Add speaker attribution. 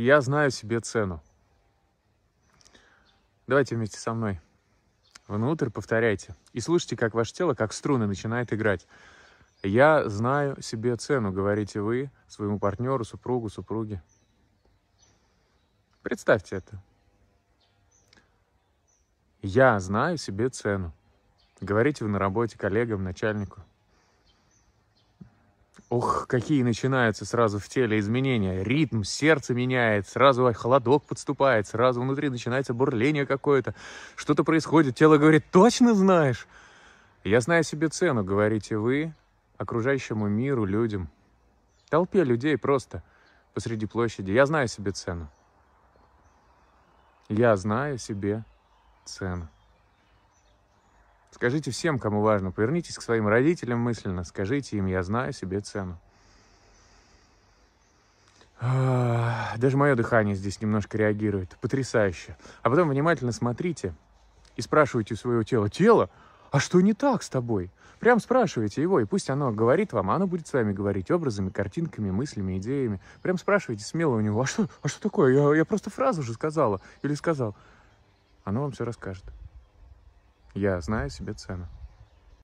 Speaker 1: И я знаю себе цену. Давайте вместе со мной внутрь повторяйте. И слушайте, как ваше тело, как струны начинает играть. Я знаю себе цену, говорите вы своему партнеру, супругу, супруге. Представьте это. Я знаю себе цену. Говорите вы на работе коллегам, начальнику. Ух, какие начинаются сразу в теле изменения. Ритм, сердце меняет, сразу холодок подступает, сразу внутри начинается бурление какое-то. Что-то происходит, тело говорит, точно знаешь? Я знаю себе цену, говорите вы, окружающему миру, людям. Толпе людей просто посреди площади. Я знаю себе цену. Я знаю себе цену. Скажите всем, кому важно, повернитесь к своим родителям мысленно, скажите им, я знаю себе цену. Даже мое дыхание здесь немножко реагирует. Потрясающе. А потом внимательно смотрите и спрашивайте у своего тела, тело, а что не так с тобой? Прям спрашивайте его, и пусть оно говорит вам, а оно будет с вами говорить образами, картинками, мыслями, идеями. Прям спрашивайте смело у него, а что, а что такое? Я, я просто фразу же сказала или сказал. Оно вам все расскажет. Я знаю себе цену.